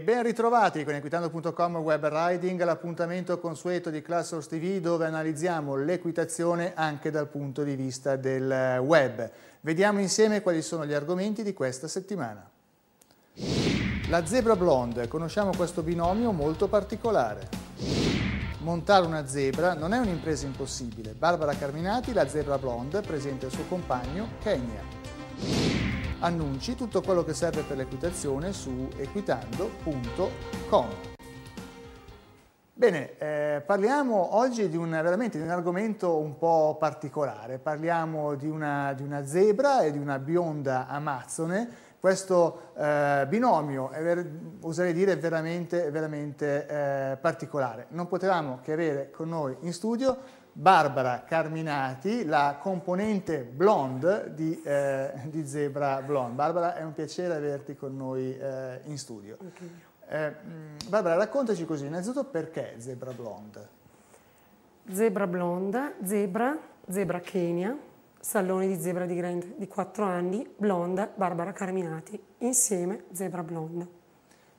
ben ritrovati con equitando.com Web Riding, l'appuntamento consueto di Classos TV dove analizziamo l'equitazione anche dal punto di vista del web. Vediamo insieme quali sono gli argomenti di questa settimana. La zebra blonde, conosciamo questo binomio molto particolare. Montare una zebra non è un'impresa impossibile. Barbara Carminati, la zebra blonde, presenta il suo compagno Kenya annunci tutto quello che serve per l'equitazione su equitando.com. Bene, eh, parliamo oggi di un, veramente, di un argomento un po' particolare, parliamo di una, di una zebra e di una bionda amazzone questo eh, binomio è, oserei dire, veramente, veramente eh, particolare. Non potevamo che avere con noi in studio Barbara Carminati, la componente blonde di, eh, di, Zebra Blonde. Barbara, è un piacere averti con noi eh, in studio. Eh, mm, Barbara, raccontaci così, innanzitutto perché Zebra Blonde? Zebra Blonde, Zebra, Zebra Kenya, Salone di Zebra di Grand di 4 anni, Blonde, Barbara Carminati, insieme Zebra Blonde.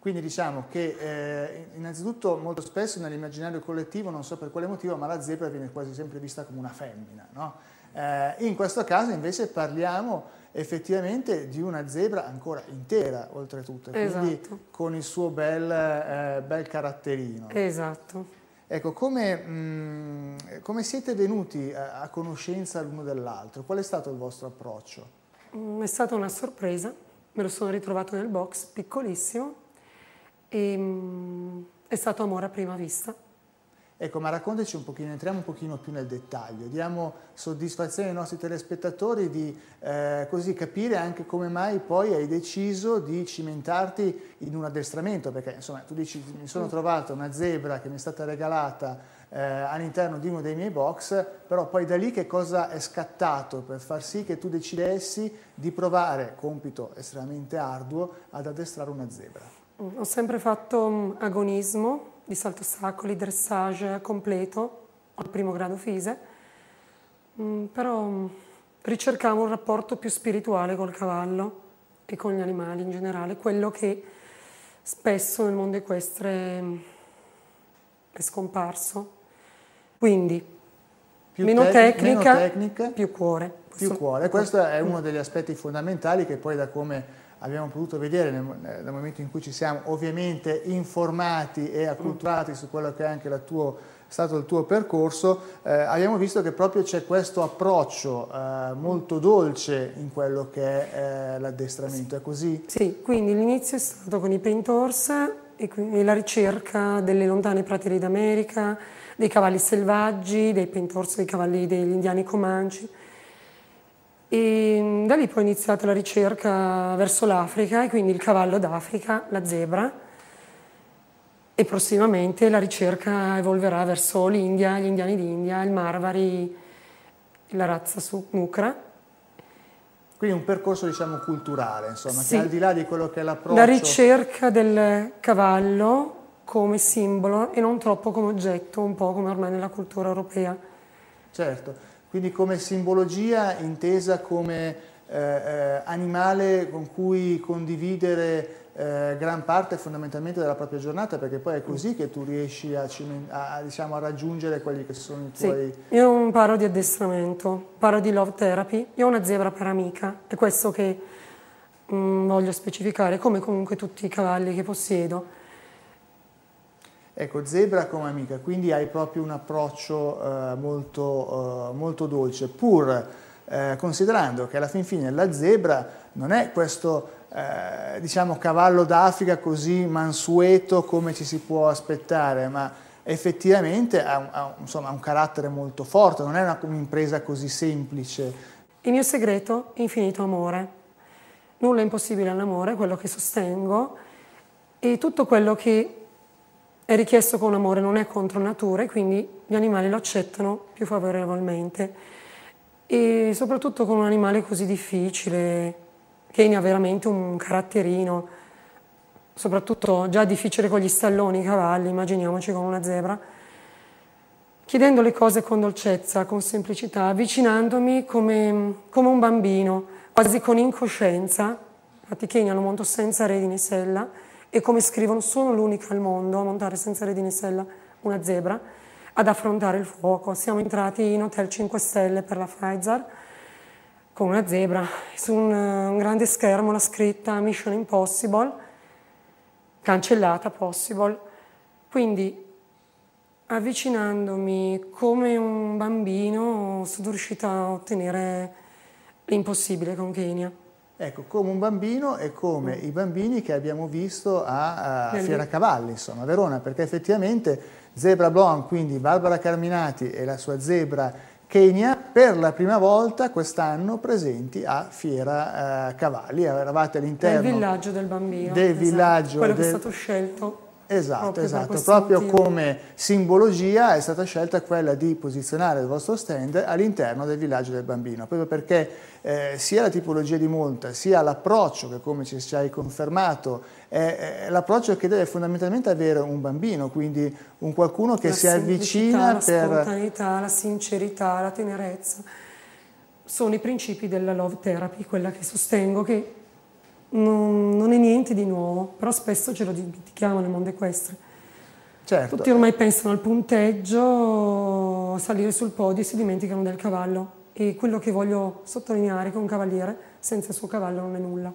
Quindi diciamo che eh, innanzitutto molto spesso nell'immaginario collettivo, non so per quale motivo, ma la zebra viene quasi sempre vista come una femmina. No? Eh, in questo caso invece parliamo effettivamente di una zebra ancora intera oltretutto, esatto. con il suo bel, eh, bel caratterino. Esatto. Ecco, come, mh, mm, come siete venuti a, a conoscenza l'uno dell'altro? Qual è stato il vostro approccio? Mm, è stata una sorpresa, me lo sono ritrovato nel box, piccolissimo, e, ehm, è stato amore a prima vista. Ecco, ma raccontaci un pochino, entriamo un pochino più nel dettaglio, diamo soddisfazione ai nostri telespettatori di eh, così capire anche come mai poi hai deciso di cimentarti in un addestramento, perché insomma tu dici mi sono mm. trovata una zebra che mi è stata regalata eh, all'interno di uno dei miei box, però poi da lì che cosa è scattato per far sì che tu decidessi di provare, compito estremamente arduo, ad addestrare una zebra? Mm, ho sempre fatto mm, agonismo di salto sacoli, dressage completo al primo grado fise, mm, però ricercavo un rapporto più spirituale col cavallo e con gli animali in generale, quello che spesso nel mondo equestre è scomparso. Quindi, più meno, tec tecnica, meno tecnica, più cuore. Più cuore. Questo è uno degli aspetti fondamentali che poi da come abbiamo potuto vedere nel, nel, momento in cui ci siamo ovviamente informati e acculturati su quello che è anche il tuo, stato il tuo percorso, eh, abbiamo visto che proprio c'è questo approccio eh, molto dolce in quello che è eh, l'addestramento, è così? Sì, quindi l'inizio è stato con i paint horse e, e la ricerca delle lontane praterie d'America, dei cavalli selvaggi, dei paint horse, dei cavalli degli indiani comanci, e mm, da lì poi è iniziata la ricerca verso l'Africa e quindi il cavallo d'Africa, la zebra e prossimamente la ricerca evolverà verso l'India, gli indiani d'India, il Marvari, la razza su Nukra. Quindi un percorso diciamo culturale, insomma, sì. che al di là di quello che è l'approccio... La ricerca del cavallo come simbolo e non troppo come oggetto, un po' come ormai nella cultura europea. Certo quindi come simbologia intesa come eh, eh, animale con cui condividere eh, gran parte fondamentalmente della propria giornata perché poi è così che tu riesci a, a, a, diciamo, a raggiungere quelli che sono i tuoi... Sì, io parlo di addestramento, parlo di love therapy, io ho una zebra per amica, è questo che mh, mm, voglio specificare, come comunque tutti i cavalli che possiedo Ecco, Zebra come amica, quindi hai proprio un approccio eh, molto, eh, molto, dolce, pur eh, considerando che alla fin fine la zebra non è questo eh, diciamo, cavallo d'Africa così mansueto come ci si può aspettare, ma effettivamente ha, ha insomma, un carattere molto forte, non è un'impresa così semplice. Il mio segreto è infinito amore. Nulla è impossibile all'amore, quello che sostengo, e tutto quello che è richiesto con amore, non è contro natura e quindi gli animali lo accettano più favorevolmente. E soprattutto con un animale così difficile, che ne ha veramente un caratterino, soprattutto già difficile con gli stalloni, i cavalli, immaginiamoci con una zebra, chiedendo le cose con dolcezza, con semplicità, avvicinandomi come, come un bambino, quasi con incoscienza, infatti Kenya lo monto senza redini e sella, e come scrivono sono l'unica al mondo a montare senza redini in sella una zebra ad affrontare il fuoco. Siamo entrati in Hotel 5 Stelle per la Pfizer con una zebra, su un, un grande schermo la scritta Mission Impossible, cancellata Possible. Quindi avvicinandomi come un bambino sono riuscita a ottenere l'impossibile con Kenya. Ecco, come un bambino e come i bambini che abbiamo visto a, a Fiera Cavalli, insomma, a Verona, perché effettivamente Zebra Blonde, quindi Barbara Carminati e la sua zebra Kenya, per la prima volta quest'anno presenti a Fiera eh, Cavalli. Eravate all'interno del villaggio del bambino, del esatto, villaggio quello del... che è stato scelto Esatto, proprio esatto. Proprio motivo. come simbologia è stata scelta quella di posizionare il vostro stand all'interno del villaggio del bambino, proprio perché eh, sia la tipologia di monta, sia l'approccio che come ci, hai confermato, è, è l'approccio che deve fondamentalmente avere un bambino, quindi un qualcuno che la si avvicina la per... La spontaneità, la sincerità, la tenerezza. Sono i principi della love therapy, quella che sostengo, che non, non, è niente di nuovo, però spesso ce lo dimentichiamo nel mondo equestre. Certo. Tutti ormai pensano al punteggio, salire sul podio e si dimenticano del cavallo. E quello che voglio sottolineare è che un cavaliere senza il suo cavallo non è nulla.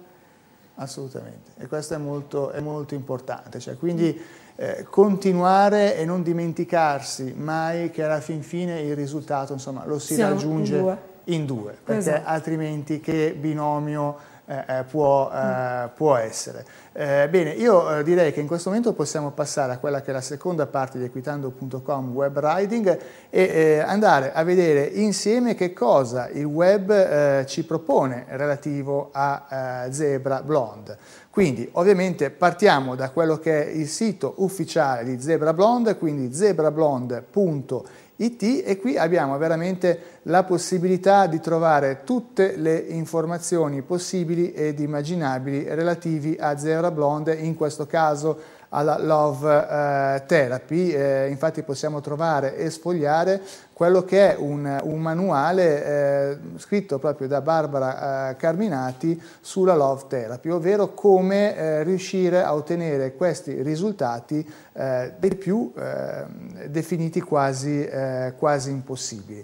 Assolutamente, e questo è molto, è molto importante, cioè, quindi eh, continuare e non dimenticarsi mai che alla fin fine il risultato insomma, lo si Siamo raggiunge in due, in due perché esatto. altrimenti che binomio eh, eh, può, eh, mm. può, essere. Eh, bene, io eh, direi che in questo momento possiamo passare a quella che è la seconda parte di equitando.com web riding e eh, andare a vedere insieme che cosa il web ci propone relativo a Zebra Blonde. Quindi ovviamente partiamo da quello che è il sito ufficiale di Zebra Blonde, quindi zebrablonde.it e qui abbiamo veramente la possibilità di trovare tutte le informazioni possibili ed immaginabili relativi a Zebra Blonde, in questo caso alla Love eh, Therapy, eh, infatti possiamo trovare e sfogliare quello che è un, un manuale eh, scritto proprio da Barbara Carminati sulla Love Therapy, ovvero come riuscire a ottenere questi risultati dei più definiti quasi, quasi impossibili.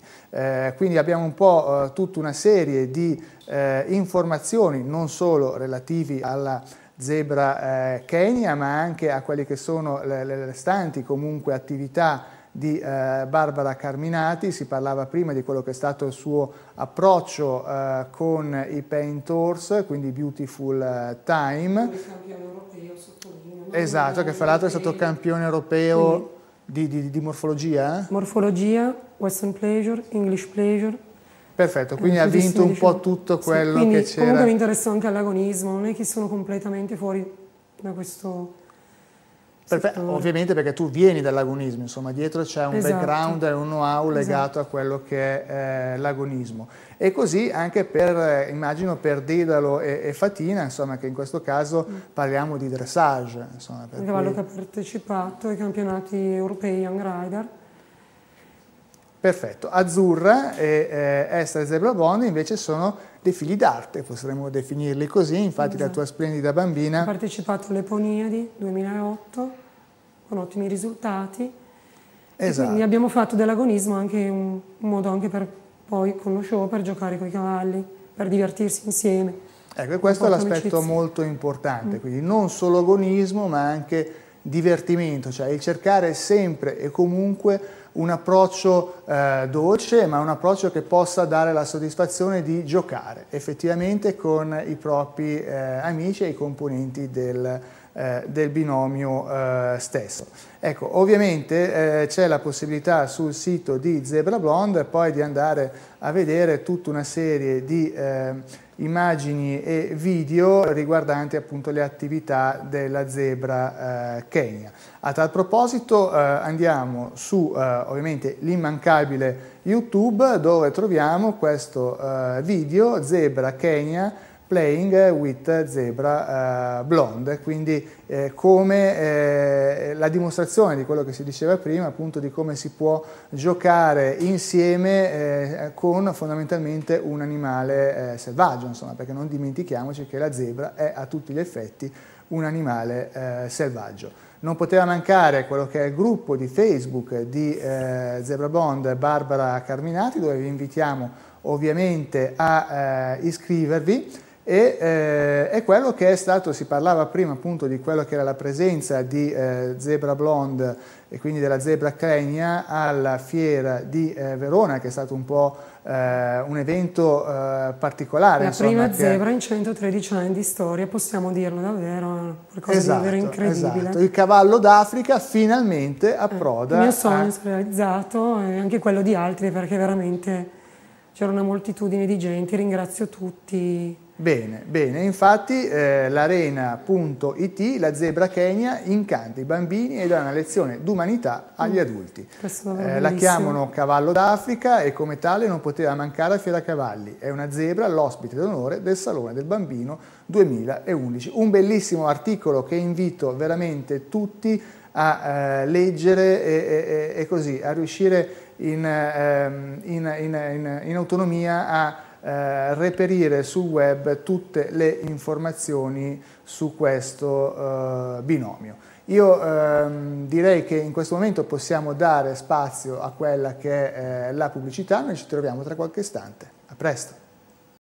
quindi abbiamo un po' tutta una serie di informazioni non solo relativi alla Zebra eh, Kenya, ma anche a quelle che sono le, le restanti comunque attività di eh, Barbara Carminati, si parlava prima di quello che è stato il suo approccio eh, con i Painters, quindi Beautiful eh, Time. Campione europeo, sottolineo. Esatto, che fra l'altro è stato campione europeo di, di, di morfologia. Eh? Morfologia, Western Pleasure, English Pleasure, Perfetto, eh, quindi ha vinto un po' tutto quello sì, quindi, che c'era. Comunque mi interessa anche all'agonismo, non è che sono completamente fuori da questo... Perfetto, settore. ovviamente perché tu vieni dall'agonismo, insomma dietro c'è un esatto. background e un know-how esatto. legato esatto. a quello che è eh, l'agonismo. E così anche per, eh, immagino, per Dedalo e, e, Fatina, insomma che in questo caso mm. parliamo di dressage. Insomma, per il cavallo cui... che ha partecipato ai campionati europei Young Rider Perfetto, azzurra e eh, estra zebra bond invece sono dei figli d'arte, potremmo definirli così, infatti esatto. la tua splendida bambina... Ho partecipato alle Poniadi 2008 con ottimi risultati. Esatto. E quindi abbiamo fatto dell'agonismo anche un, un, modo anche per poi con lo show per giocare con i cavalli, per divertirsi insieme. Ecco, questo è l'aspetto molto importante, mm. quindi non solo agonismo ma anche divertimento, cioè il cercare sempre e comunque un approccio eh, dolce, ma un approccio che possa dare la soddisfazione di giocare effettivamente con i propri eh, amici e i componenti del, eh, del binomio eh, stesso. Ecco, ovviamente eh, c'è la possibilità sul sito di Zebra Blonde poi di andare a vedere tutta una serie di ehm, immagini e video riguardanti appunto le attività della zebra eh, Kenya. A tal proposito eh, andiamo su eh, ovviamente l'immancabile YouTube dove troviamo questo eh, video Zebra Kenya Playing with Zebra uh, Blonde, quindi eh, come eh, la dimostrazione di quello che si diceva prima, appunto di come si può giocare insieme eh, con fondamentalmente un animale eh, selvaggio, insomma, perché non dimentichiamoci che la zebra è a tutti gli effetti un animale eh, selvaggio. Non poteva mancare quello che è il gruppo di Facebook di Zebra Bond Barbara Carminati, dove vi invitiamo ovviamente a iscrivervi e eh, è quello che è stato, si parlava prima appunto di quello che era la presenza di eh, Zebra Blonde e quindi della Zebra Crenia alla fiera di eh, Verona che è stato un po' eh, un evento eh, particolare. La insomma, prima che... zebra in 113 anni di storia, possiamo dirlo davvero, qualcosa esatto, di davvero incredibile. Esatto. Il cavallo d'Africa finalmente eh, approda. il mio sogno a... è realizzato e anche quello di altri perché veramente c'era una moltitudine di gente, ringrazio tutti Bene, bene, infatti eh, l'arena.it, la zebra Kenya, incanta i bambini e dà una lezione d'umanità agli mm. adulti. Eh, la chiamano cavallo d'Africa e come tale non poteva mancare a Fiera Cavalli. È una zebra l'ospite d'onore del Salone del Bambino 2011. Un bellissimo articolo che invito veramente tutti a eh, leggere e, e, e, così, a riuscire ehm, in, in, in, in autonomia a eh, reperire sul web tutte le informazioni su questo eh, binomio. Io ehm, direi che in questo momento possiamo dare spazio a quella che è eh, la pubblicità, noi ci troviamo tra qualche istante. A presto!